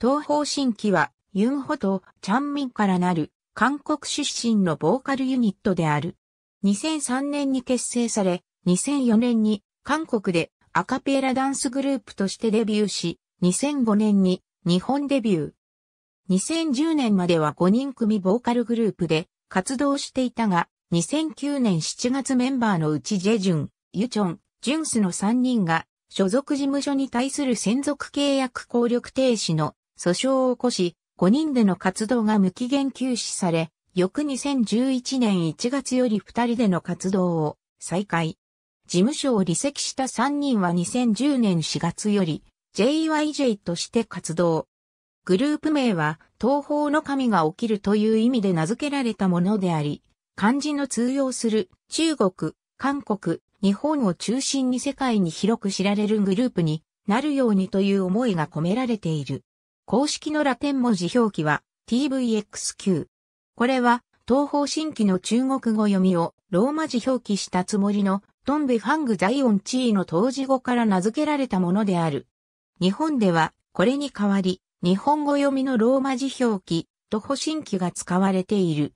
東方新規は、ユンホとチャンミンからなる、韓国出身のボーカルユニットである。2003年に結成され、2004年に韓国でアカペラダンスグループとしてデビューし、2005年に日本デビュー。2010年までは5人組ボーカルグループで活動していたが、2009年7月メンバーのうちジェジュン、ユチョン、ジュンスの3人が所属事務所に対する専属契約効力停止の訴訟を起こし、5人での活動が無期限休止され、翌2011年1月より2人での活動を再開。事務所を離席した3人は2010年4月より JYJ として活動。グループ名は東方の神が起きるという意味で名付けられたものであり、漢字の通用する中国、韓国、日本を中心に世界に広く知られるグループになるようにという思いが込められている。公式のラテン文字表記は TVXQ。これは東方新規の中国語読みをローマ字表記したつもりのトンベファングザイオン地位の当時語から名付けられたものである。日本ではこれに代わり日本語読みのローマ字表記、徒歩新規が使われている。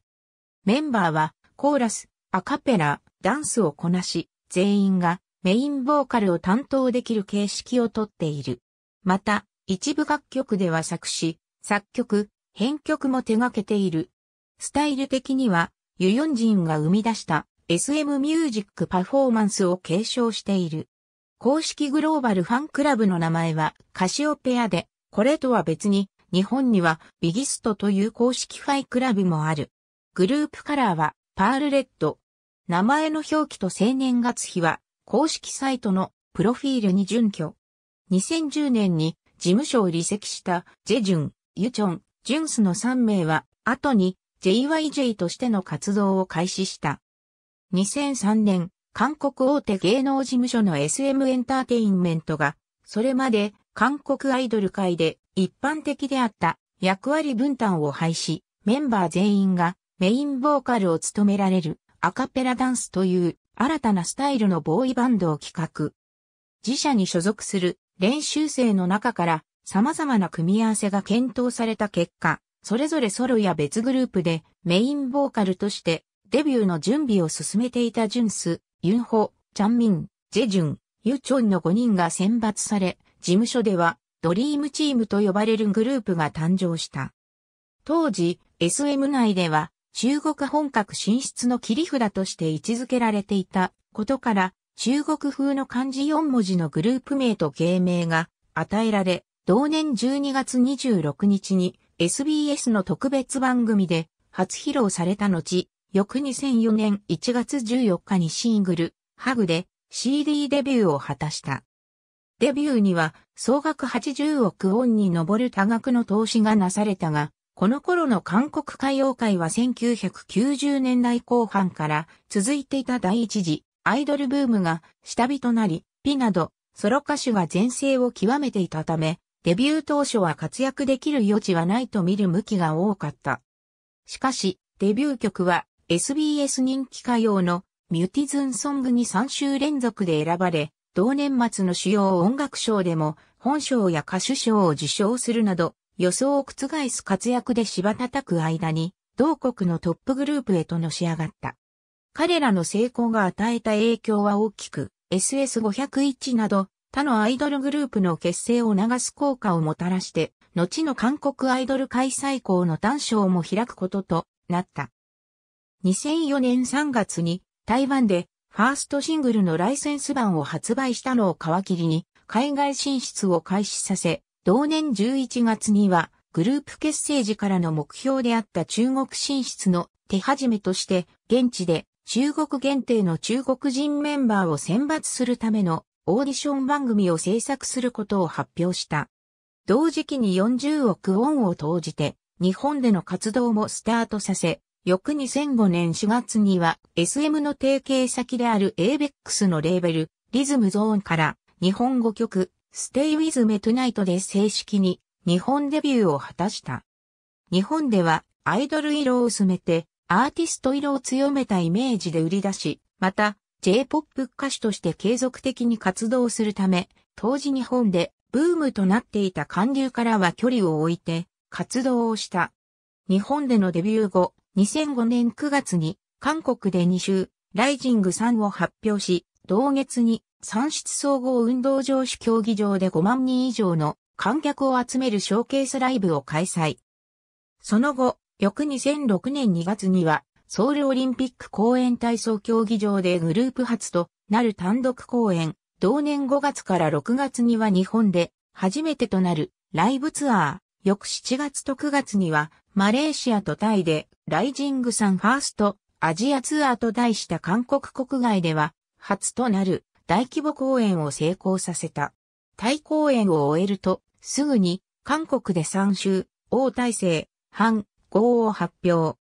メンバーはコーラス、アカペラ、ダンスをこなし、全員がメインボーカルを担当できる形式をとっている。また、一部楽曲では作詞、作曲、編曲も手掛けている。スタイル的には、ユヨンジンが生み出した SM ミュージックパフォーマンスを継承している。公式グローバルファンクラブの名前はカシオペアで、これとは別に日本にはビギストという公式ファイクラブもある。グループカラーはパールレッド。名前の表記と生年月日は公式サイトのプロフィールに準拠。2010年に事務所を離席したジェジュン、ユチョン、ジュンスの3名は、後に JYJ としての活動を開始した。2003年、韓国大手芸能事務所の SM エンターテインメントが、それまで韓国アイドル界で一般的であった役割分担を廃止、メンバー全員がメインボーカルを務められるアカペラダンスという新たなスタイルのボーイバンドを企画。自社に所属する練習生の中から様々な組み合わせが検討された結果、それぞれソロや別グループでメインボーカルとしてデビューの準備を進めていたジュンス、ユンホ、チャンミン、ジェジュン、ユチョンの5人が選抜され、事務所ではドリームチームと呼ばれるグループが誕生した。当時、SM 内では中国本格進出の切り札として位置づけられていたことから、中国風の漢字4文字のグループ名と芸名が与えられ、同年12月26日に SBS の特別番組で初披露された後、翌2004年1月14日にシングル、ハグで CD デビューを果たした。デビューには総額80億ウォンに上る多額の投資がなされたが、この頃の韓国歌謡界は1990年代後半から続いていた第一次アイドルブームが下火となり、ピなどソロ歌手が全盛を極めていたため、デビュー当初は活躍できる余地はないと見る向きが多かった。しかし、デビュー曲は SBS 人気歌謡のミュティズンソングに3週連続で選ばれ、同年末の主要音楽賞でも本賞や歌手賞を受賞するなど、予想を覆す活躍で芝叩く間に、同国のトップグループへとのし上がった。彼らの成功が与えた影響は大きく、SS501 など他のアイドルグループの結成を促す効果をもたらして、後の韓国アイドル開催校の短賞も開くこととなった。2004年3月に台湾でファーストシングルのライセンス版を発売したのを皮切りに海外進出を開始させ、同年11月にはグループ結成時からの目標であった中国進出の手始めとして現地で中国限定の中国人メンバーを選抜するためのオーディション番組を制作することを発表した。同時期に40億ウォンを投じて、日本での活動もスタートさせ、翌2005年4月には SM の提携先である ABEX のレーベル、リズムゾーンから日本語曲 Stay with me tonight で正式に日本デビューを果たした。日本ではアイドル色を薄めてアーティスト色を強めたイメージで売り出し、また J-POP 歌手として継続的に活動するため、当時日本でブームとなっていた韓流からは距離を置いて活動をした。日本でのデビュー後、2005年9月に韓国で2週、ライジング3を発表し、同月に産出総合運動場主競技場で5万人以上の観客を集めるショーケースライブを開催。その後、翌2006年2月には、ソウルオリンピック公演体操競技場でグループ初となる単独公演、同年5月から6月には日本で初めてとなるライブツアー、翌7月と9月にはマレーシアとタイでライジングサンファーストアジアツアーと題した韓国国外では初となる大規模公演を成功させた。タイ公演を終えるとすぐに韓国で3週、王体制、反号を発表。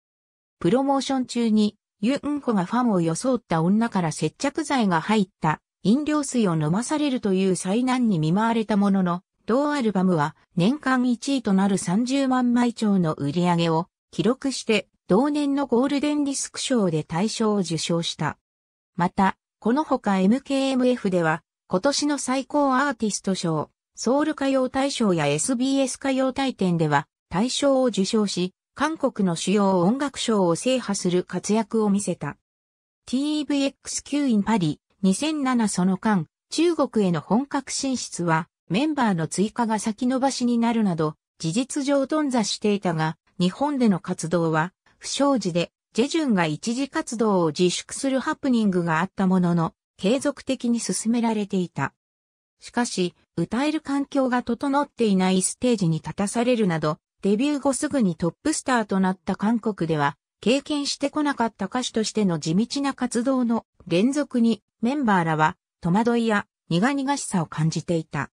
プロモーション中に、ユンホがファンを装った女から接着剤が入った飲料水を飲まされるという災難に見舞われたものの、同アルバムは年間1位となる30万枚超の売り上げを記録して同年のゴールデンディスク賞で大賞を受賞した。また、このほか MKMF では今年の最高アーティスト賞、ソウル歌謡大賞や SBS 歌謡大典では大賞を受賞し、韓国の主要音楽賞を制覇する活躍を見せた。TVXQ in パリ2007その間、中国への本格進出はメンバーの追加が先延ばしになるなど、事実上頓挫していたが、日本での活動は不祥事で、ジェジュンが一時活動を自粛するハプニングがあったものの、継続的に進められていた。しかし、歌える環境が整っていないステージに立たされるなど、デビュー後すぐにトップスターとなった韓国では、経験してこなかった歌手としての地道な活動の連続にメンバーらは戸惑いや苦々しさを感じていた。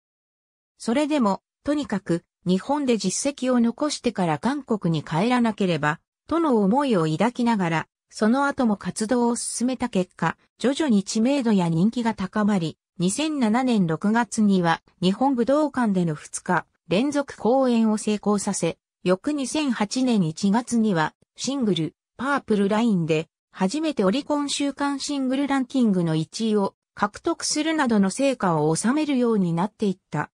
それでも、とにかく日本で実績を残してから韓国に帰らなければ、との思いを抱きながら、その後も活動を進めた結果、徐々に知名度や人気が高まり、2007年6月には日本武道館での2日連続公演を成功させ、翌2008年1月にはシングル、パープルラインで初めてオリコン週間シングルランキングの1位を獲得するなどの成果を収めるようになっていった。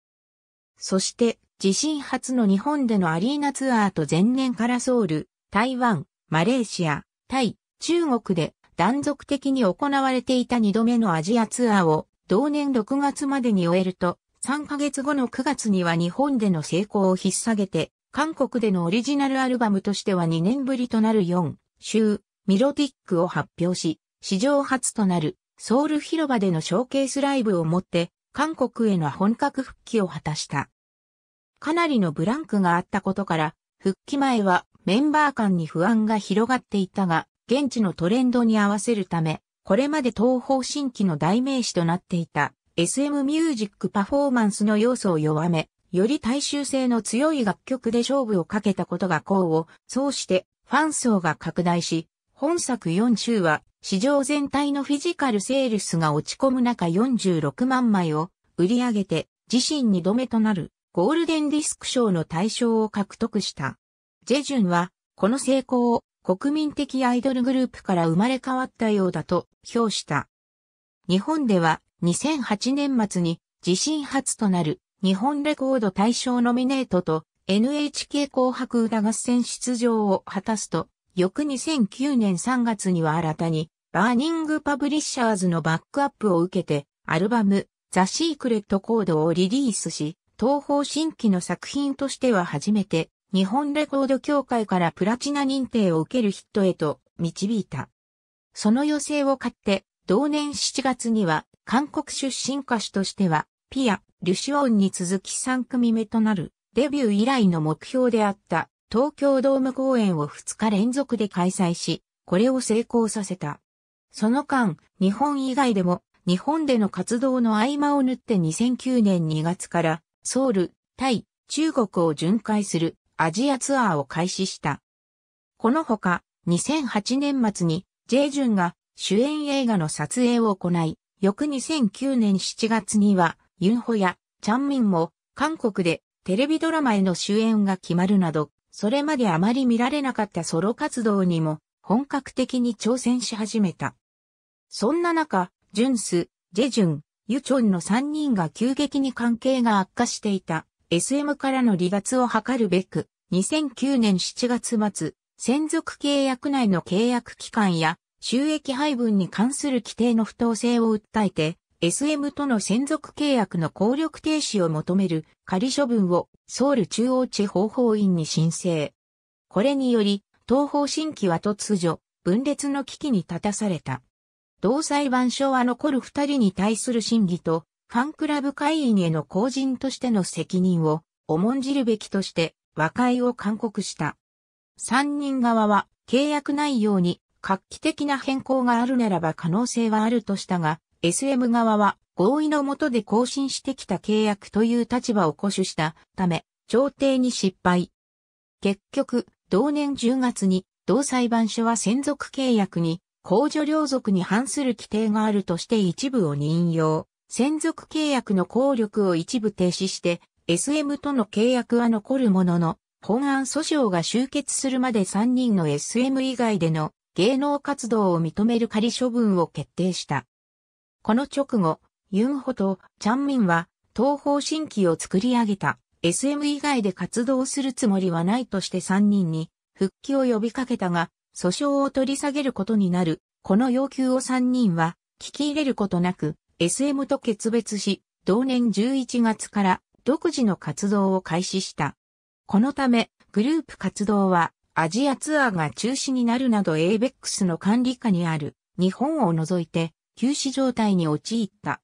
そして、自身初の日本でのアリーナツアーと前年からソウル、台湾、マレーシア、タイ、中国で断続的に行われていた2度目のアジアツアーを同年6月までに終えると、3ヶ月後の9月には日本での成功を引っ提げて、韓国でのオリジナルアルバムとしては2年ぶりとなる4週、ミロティックを発表し、史上初となるソウル広場でのショーケースライブをもって、韓国への本格復帰を果たした。かなりのブランクがあったことから、復帰前はメンバー間に不安が広がっていたが、現地のトレンドに合わせるため、これまで東方新規の代名詞となっていた SM ミュージックパフォーマンスの要素を弱め、より大衆性の強い楽曲で勝負をかけたことが功を奏してファン層が拡大し、本作4週は市場全体のフィジカルセールスが落ち込む中46万枚を売り上げて自身2度目となるゴールデンディスク賞の大賞を獲得した。ジェジュンはこの成功を国民的アイドルグループから生まれ変わったようだと評した。日本では2008年末に自身初となる日本レコード大賞ノミネートと NHK 紅白歌合戦出場を果たすと、翌2009年3月には新たにバーニングパブリッシャーズのバックアップを受けてアルバムザ・シークレット・コードをリリースし、東方新規の作品としては初めて日本レコード協会からプラチナ認定を受けるヒットへと導いた。その予定を買って同年7月には韓国出身歌手としては、ピア、リュシオンに続き3組目となる、デビュー以来の目標であった東京ドーム公演を2日連続で開催し、これを成功させた。その間、日本以外でも、日本での活動の合間を縫って2009年2月から、ソウル、タイ、中国を巡回するアジアツアーを開始した。このほか、2008年末に、ジェイジュンが主演映画の撮影を行い、翌2009年7月には、ユンホやチャンミンも韓国でテレビドラマへの主演が決まるなど、それまであまり見られなかったソロ活動にも本格的に挑戦し始めた。そんな中、ジュンス、ジェジュン、ユチョンの3人が急激に関係が悪化していた SM からの離脱を図るべく、2009年7月末、専属契約内の契約期間や収益配分に関する規定の不当性を訴えて、SM との専属契約の効力停止を求める仮処分をソウル中央地方法院に申請。これにより、東方新規は突如、分裂の危機に立たされた。同裁判所は残る二人に対する審議と、ファンクラブ会員への公人としての責任を重んじるべきとして和解を勧告した。三人側は契約内容に画期的な変更があるならば可能性はあるとしたが、SM 側は合意の下で更新してきた契約という立場を固守したため、調停に失敗。結局、同年10月に、同裁判所は専属契約に、公助領属に反する規定があるとして一部を任用。専属契約の効力を一部停止して、SM との契約は残るものの、本案訴訟が終結するまで3人の SM 以外での芸能活動を認める仮処分を決定した。この直後、ユンホとチャンミンは東方新規を作り上げた SM 以外で活動するつもりはないとして3人に復帰を呼びかけたが、訴訟を取り下げることになる。この要求を3人は聞き入れることなく SM と決別し、同年11月から独自の活動を開始した。このため、グループ活動はアジアツアーが中止になるなど ABEX の管理下にある日本を除いて休止状態に陥った。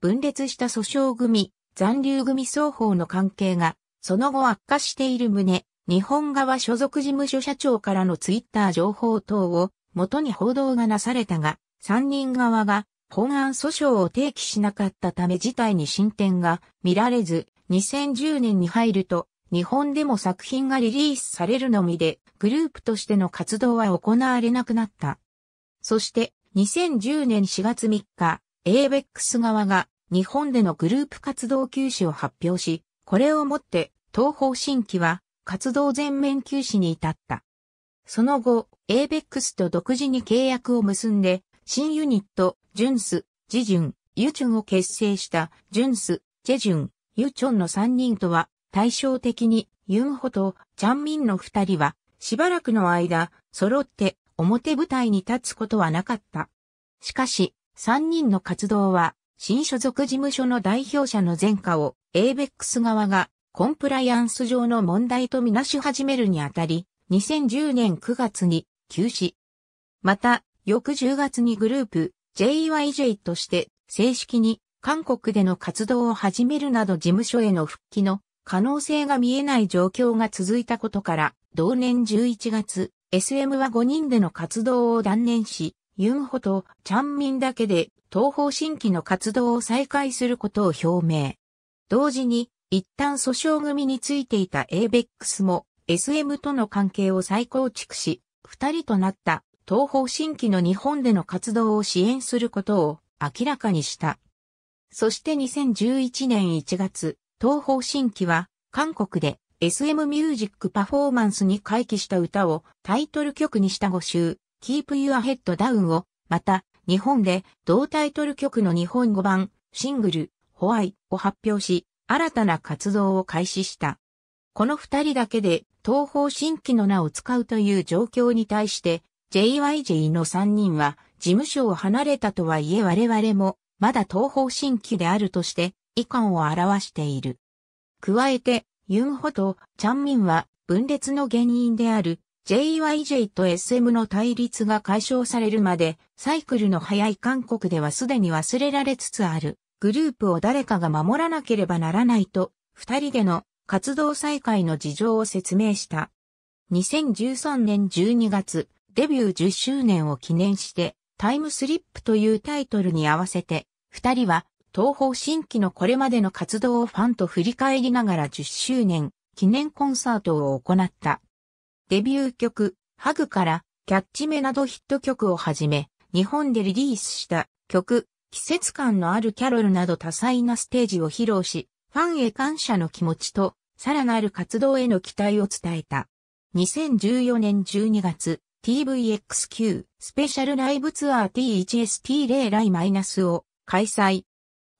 分裂した訴訟組、残留組双方の関係がその後悪化している旨、日本側所属事務所社長からのツイッター情報等を元に報道がなされたが、3人側が本案訴訟を提起しなかったため事態に進展が見られず、2010年に入ると日本でも作品がリリースされるのみで、グループとしての活動は行われなくなった。そして、2010年4月3日、ABEX 側が日本でのグループ活動休止を発表し、これをもって東方新規は活動全面休止に至った。その後、ABEX と独自に契約を結んで、新ユニット、ジュンス、ジジュン、ユチュンを結成した、ジュンス、ジェジュン、ユチョンの3人とは、対照的にユンホとチャンミンの二人はしばらくの間揃って表舞台に立つことはなかった。しかし、三人の活動は新所属事務所の代表者の前科を ABEX 側がコンプライアンス上の問題とみなし始めるにあたり、2010年9月に休止。また、翌10月にグループ JYJ として正式に韓国での活動を始めるなど事務所への復帰の可能性が見えない状況が続いたことから、同年11月、SM は5人での活動を断念し、ユンホとチャンミンだけで東方新規の活動を再開することを表明。同時に、一旦訴訟組についていた ABEX も SM との関係を再構築し、二人となった東方新規の日本での活動を支援することを明らかにした。そして2011年1月、東方神起は、韓国で SM ミュージックパフォーマンスに回帰した歌をタイトル曲にした5集、Keep Your Head Down を、また、日本で同タイトル曲の日本語版、シングル、ホワイを発表し、新たな活動を開始した。この二人だけで、東方神起の名を使うという状況に対して、JYJ の三人は、事務所を離れたとはいえ我々も、まだ東方神起であるとして、以下を表している。加えて、ユンホとチャンミンは分裂の原因である JYJ と SM の対立が解消されるまでサイクルの早い韓国ではすでに忘れられつつあるグループを誰かが守らなければならないと二人での活動再開の事情を説明した。2013年12月デビュー10周年を記念してタイムスリップというタイトルに合わせて二人は東方新規のこれまでの活動をファンと振り返りながら10周年記念コンサートを行った。デビュー曲、ハグからキャッチ目などヒット曲をはじめ、日本でリリースした曲、季節感のあるキャロルなど多彩なステージを披露し、ファンへ感謝の気持ちと、さらなる活動への期待を伝えた。2014年12月、TVXQ スペシャルライブツアー T1ST0 ライマイナスを開催。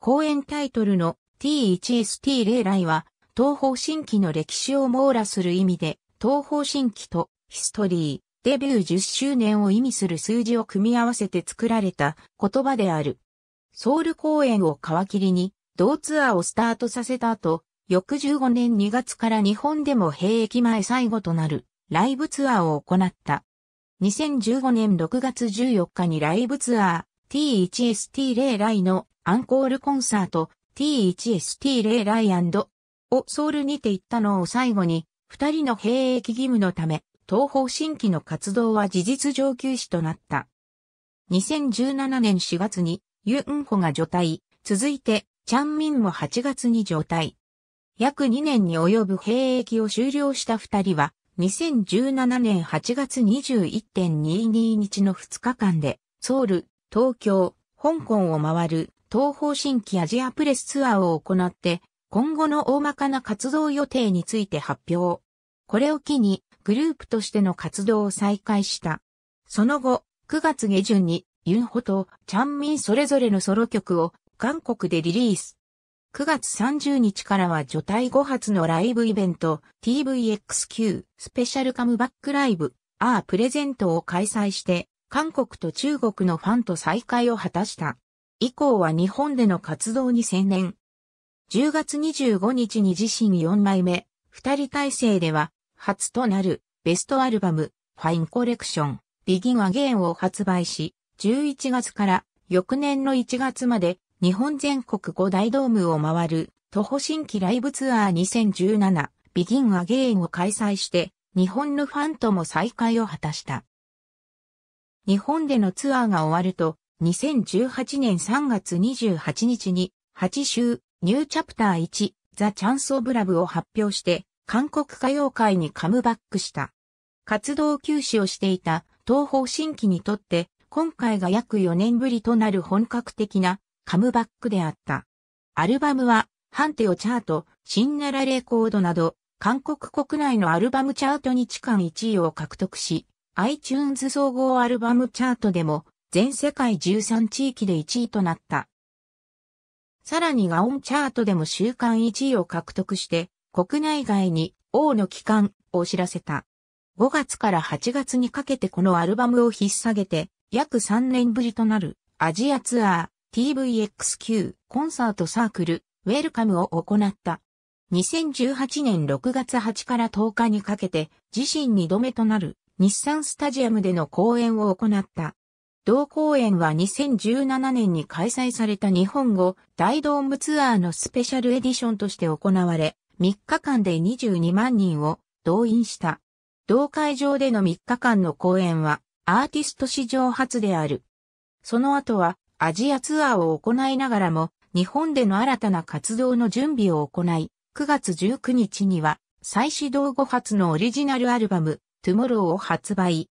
公演タイトルの T1ST 例来は、東方新規の歴史を網羅する意味で、東方新規とヒストリー、デビュー10周年を意味する数字を組み合わせて作られた言葉である。ソウル公演を皮切りに、同ツアーをスタートさせた後、翌15年2月から日本でも兵役前最後となるライブツアーを行った。2015年6月14日にライブツアー、T1ST0 ライのアンコールコンサート T1ST0 ライをソウルにて行ったのを最後に、二人の兵役義務のため、東方新規の活動は事実上休止となった。2017年4月にユンホが除隊、続いてチャンミンも8月に除隊。約2年に及ぶ兵役を終了した二人は、2017年8月21.22日の2日間で、ソウル、東京、香港を回る東方新規アジアプレスツアーを行って、今後の大まかな活動予定について発表。これを機に、グループとしての活動を再開した。その後、9月下旬に、ユンホとチャンミンそれぞれのソロ曲を韓国でリリース。9月30日からは除隊5発のライブイベント TVXQ スペシャルカムバックライブ R プレゼントを開催して韓国と中国のファンと再会を果たした。以降は日本での活動に専念。10月25日に自身4枚目、二人体制では、初となるベストアルバム、ファインコレクション、ビギンアゲンを発売し、11月から翌年の1月まで日本全国5大ドームを回る徒歩新規ライブツアー2017ビギンアゲインを開催して日本のファンとも再会を果たした。日本でのツアーが終わると、2018年3月28日に、8週、ニューチャプター1、ザ・チャンス・オブ・ラブを発表して、韓国歌謡界にカムバックした。活動休止をしていた東方新規にとって、今回が約4年ぶりとなる本格的なカムバックであった。アルバムは、ハンテオチャート、シンナラレコードなど、韓国国内のアルバムチャートに地間1位を獲得し、iTunes 総合アルバムチャートでも全世界13地域で1位となった。さらにガオンチャートでも週間1位を獲得して国内外に王の帰還を知らせた。5月から8月にかけてこのアルバムを引っ提げて約3年ぶりとなるアジアツアー TVXQ コンサートサークルウェルカムを行った。2018年6月8から10日にかけて自身2度目となる日産スタジアムでの公演を行った。同公演は2017年に開催された日本語大ドームツアーのスペシャルエディションとして行われ、3日間で22万人を動員した。同会場での3日間の公演はアーティスト史上初である。その後はアジアツアーを行いながらも日本での新たな活動の準備を行い、9月19日には再始動後初のオリジナルアルバムトゥモローを発売。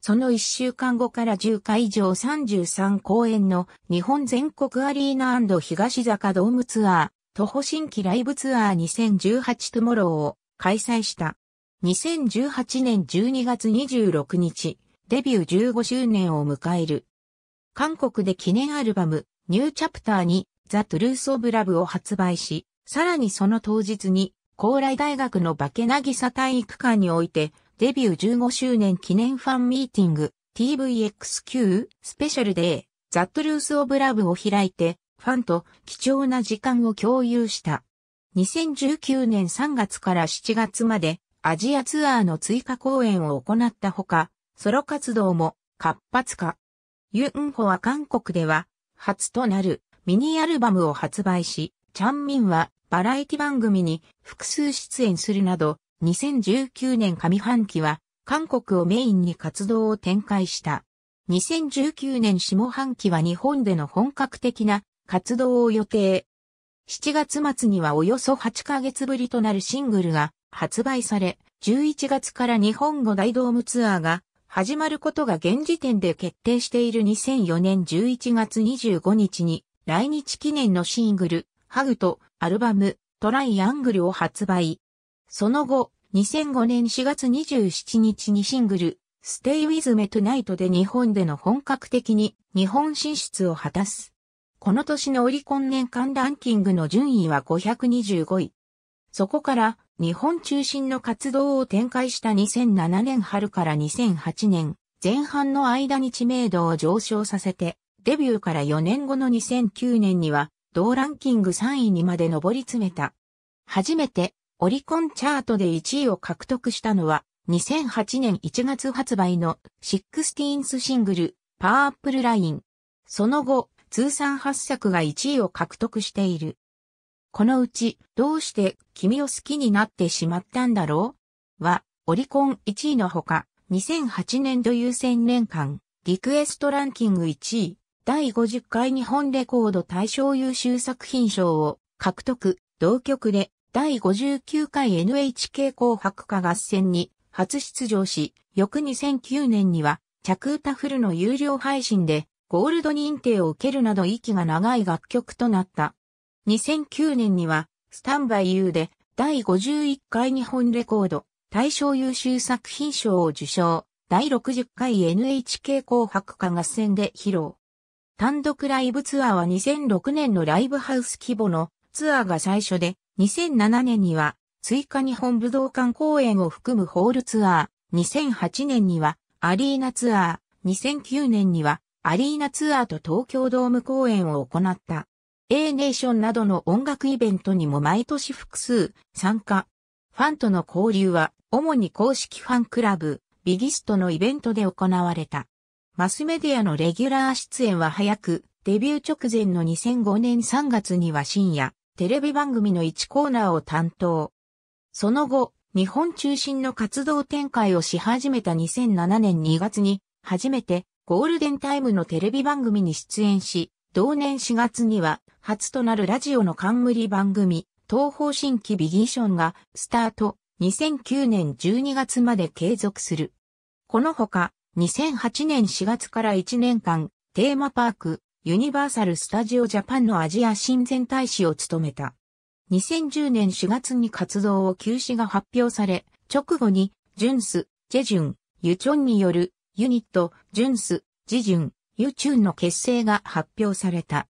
その1週間後から10回以上33公演の日本全国アリーナ東坂ドームツアー、徒歩新規ライブツアー2018トゥモローを開催した。2018年12月26日、デビュー15周年を迎える。韓国で記念アルバム、ニューチャプターに、ザ・トゥルース・オブ・ラブを発売し、さらにその当日に、高麗大学の化けサ体育館において、デビュー15周年記念ファンミーティング TVXQ スペシャルデーザットルースオブラブを開いてファンと貴重な時間を共有した。2019年3月から7月までアジアツアーの追加公演を行ったほか、ソロ活動も活発化。ユンホは韓国では初となるミニアルバムを発売し、チャンミンはバラエティ番組に複数出演するなど2019年上半期は、韓国をメインに活動を展開した。2019年下半期は日本での本格的な活動を予定。7月末にはおよそ8ヶ月ぶりとなるシングルが発売され、11月から日本語大ドームツアーが始まることが現時点で決定している2004年11月25日に来日記念のシングル、ハグとアルバムトライアングルを発売。その後、2005年4月27日にシングル、Stay With Me Tonight で日本での本格的に日本進出を果たす。この年のオリコン年間ランキングの順位は525位。そこから日本中心の活動を展開した2007年春から2008年前半の間に知名度を上昇させて、デビューから4年後の2009年には同ランキング3位にまで上り詰めた。初めてオリコンチャートで1位を獲得したのは、2008年1月発売の1 6ンスシングル、パーアップルライン。その後、通算8作が1位を獲得している。このうち、どうして君を好きになってしまったんだろうは、オリコン1位のほか、2008年度優先年間、リクエストランキング1位、第50回日本レコード大賞優秀作品賞を獲得、同曲で第59回 NHK 紅白歌合戦に初出場し、翌2009年には、着歌フルの有料配信で、ゴールド認定を受けるなど息が長い楽曲となった。2009年には、スタンバイ U で、第51回日本レコード、大賞優秀作品賞を受賞、第60回 NHK 紅白歌合戦で披露。単独ライブツアーは2006年のライブハウス規模のツアーが最初で、2007年には追加日本武道館公演を含むホールツアー、2008年にはアリーナツアー、2009年にはアリーナツアーと東京ドーム公演を行った。A ネーションなどの音楽イベントにも毎年複数参加。ファンとの交流は主に公式ファンクラブ、ビギストのイベントで行われた。マスメディアのレギュラー出演は早く、デビュー直前の2005年3月には深夜、テレビ番組の1コーナーを担当。その後、日本中心の活動展開をし始めた2007年2月に、初めてゴールデンタイムのテレビ番組に出演し、同年4月には初となるラジオの冠番組、東方新規ビギーションがスタート、2009年12月まで継続する。このほか、2008年4月から1年間、テーマパーク、ユニバーサル・スタジオ・ジャパンのアジア親善大使を務めた。2010年4月に活動を休止が発表され、直後に、ジュンス、ジェジュン、ユチョンによる、ユニット、ジュンス、ジジュン、ユチュンの結成が発表された。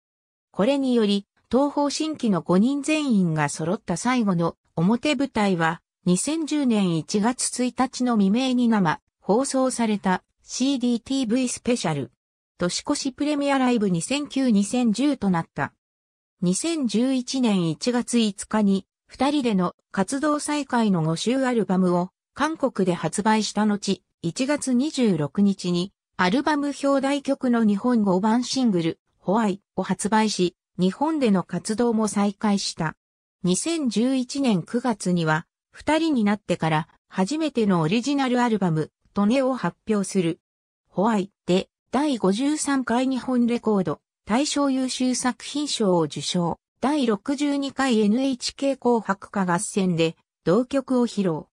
これにより、東方新規の5人全員が揃った最後の表舞台は、2010年1月1日の未明に生、放送された CDTV スペシャル。年越しプレミアライブ2009-2010となった。2011年1月5日に、二人での活動再開の5週アルバムを韓国で発売した後、1月26日に、アルバム表題曲の日本語版シングル、ホワイを発売し、日本での活動も再開した。2011年9月には、二人になってから初めてのオリジナルアルバム、トネを発表する。ホワイで第53回日本レコード、大賞優秀作品賞を受賞、第62回 NHK 紅白歌合戦で、同曲を披露。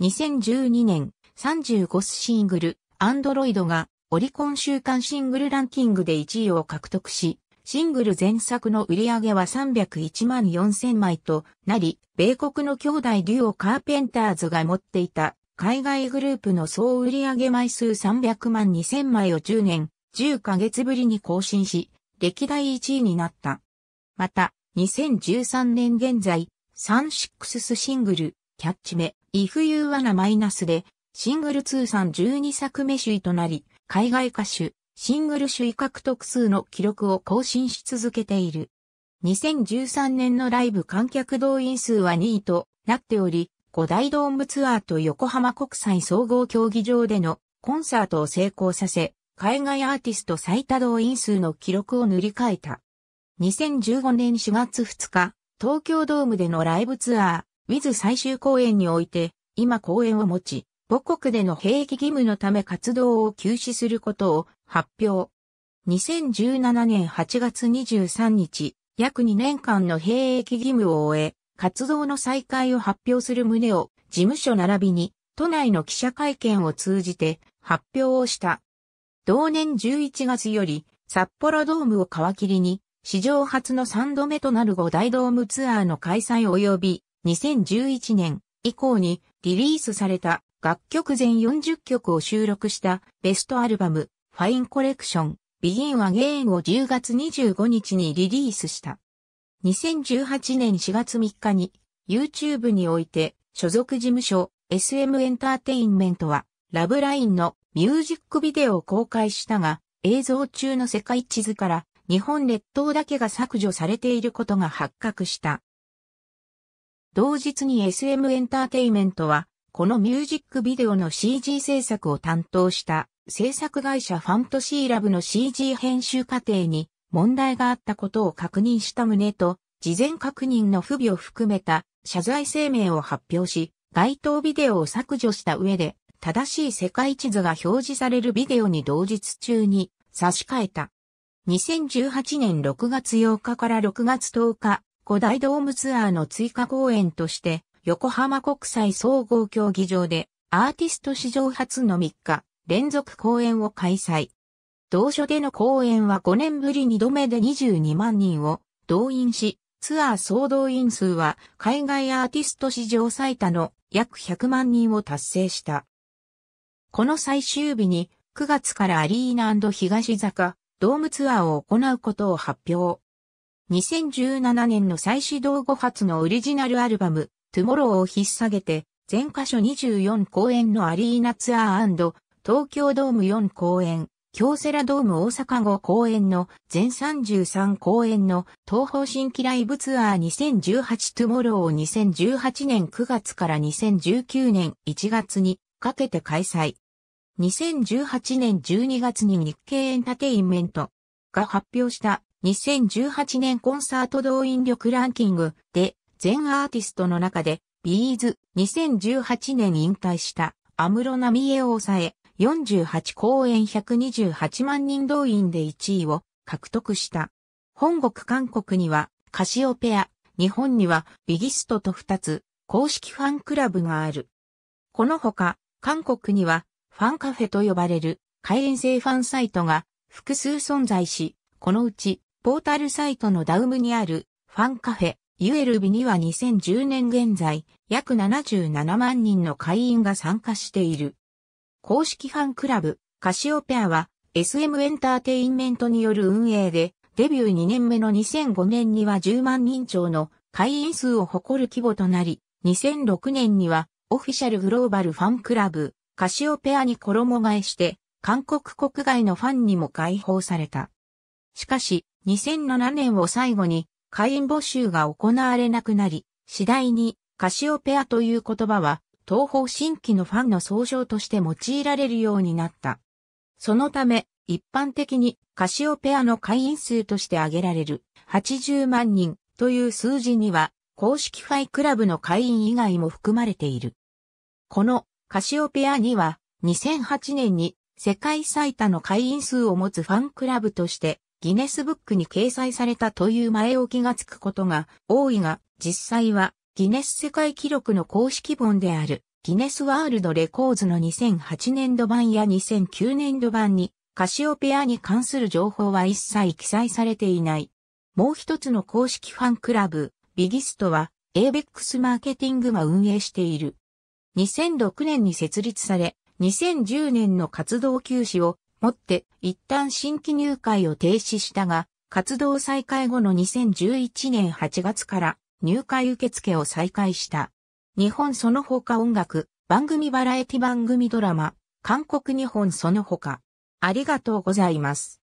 2012年、35スシングル、アンドロイドが、オリコン週間シングルランキングで1位を獲得し、シングル前作の売り上げは301万4000枚となり、米国の兄弟デュオ・カーペンターズが持っていた海外グループの総売上枚数300万2000枚を10年、10ヶ月ぶりに更新し、歴代1位になった。また、2013年現在、サンシックスシングル、キャッチ目、イフユーアナマイナスで、シングル通算12作目首位となり、海外歌手、シングル首位獲得数の記録を更新し続けている。2013年のライブ観客動員数は2位となっており、五大ドームツアーと横浜国際総合競技場でのコンサートを成功させ、海外アーティスト最多動員数の記録を塗り替えた。2015年4月2日、東京ドームでのライブツアー、ウィズ最終公演において、今公演を持ち、母国での兵役義務のため活動を休止することを発表。2017年8月23日、約2年間の兵役義務を終え、活動の再開を発表する旨を事務所並びに都内の記者会見を通じて発表をした。同年11月より札幌ドームを皮切りに史上初の3度目となる5大ドームツアーの開催及び2011年以降にリリースされた楽曲全40曲を収録したベストアルバムファインコレクションビギンはゲーンを10月25日にリリースした。2018年4月3日に YouTube において所属事務所 SM エンターテインメントはラブラインのミュージックビデオを公開したが映像中の世界地図から日本列島だけが削除されていることが発覚した。同日に SM エンターテインメントはこのミュージックビデオの CG 制作を担当した制作会社ファントシーラブの CG 編集過程に問題があったことを確認した旨と、事前確認の不備を含めた謝罪声明を発表し、該当ビデオを削除した上で、正しい世界地図が表示されるビデオに同日中に差し替えた。2018年6月8日から6月10日、古代ドームツアーの追加公演として、横浜国際総合競技場でアーティスト史上初の3日連続公演を開催。同所での公演は5年ぶり2度目で22万人を動員し、ツアー総動員数は海外アーティスト史上最多の約100万人を達成した。この最終日に9月からアリーナ東坂ドームツアーを行うことを発表。2017年の再始動後発のオリジナルアルバム、トゥモローを引っ提げて、全箇所24公演のアリーナツアー東京ドーム4公演、京セラドーム大阪後公演の全33公演の東方新規ライブツアー2018トゥモローを2018年9月から2019年1月にかけて開催。2018年12月に日経エンタテインメントが発表した2018年コンサート動員力ランキングで全アーティストの中でビーズ2018年引退したムロナミエを抑え48公演128万人動員で1位を獲得した。本国韓国にはカシオペア、日本にはビギストと2つ公式ファンクラブがある。このほか、韓国にはファンカフェと呼ばれる会員制ファンサイトが複数存在し、このうちポータルサイトのダウムにあるファンカフェ、ユエルビには2010年現在約77万人の会員が参加している。公式ファンクラブ、カシオペアは SM エンターテインメントによる運営で、デビュー2年目の2005年には10万人超の会員数を誇る規模となり、2006年にはオフィシャルグローバルファンクラブ、カシオペアに衣替えして、韓国国外のファンにも解放された。しかし、2007年を最後に会員募集が行われなくなり、次第にカシオペアという言葉は東方新規のファンの総称として用いられるようになった。そのため、一般的にカシオペアの会員数として挙げられる80万人という数字には公式ファイクラブの会員以外も含まれている。このカシオペアには2008年に世界最多の会員数を持つファンクラブとしてギネスブックに掲載されたという前置きがつくことが多いが実際はギネス世界記録の公式本であるギネスワールドレコーズの2008年度版や2009年度版にカシオペアに関する情報は一切記載されていない。もう一つの公式ファンクラブ、ビギストは、エーベックスマーケティングが運営している。2006年に設立され、2010年の活動休止をもって一旦新規入会を停止したが、活動再開後の2011年8月から入会受付を再開した。日本その他音楽、番組バラエティ番組ドラマ、韓国日本その他。ありがとうございます。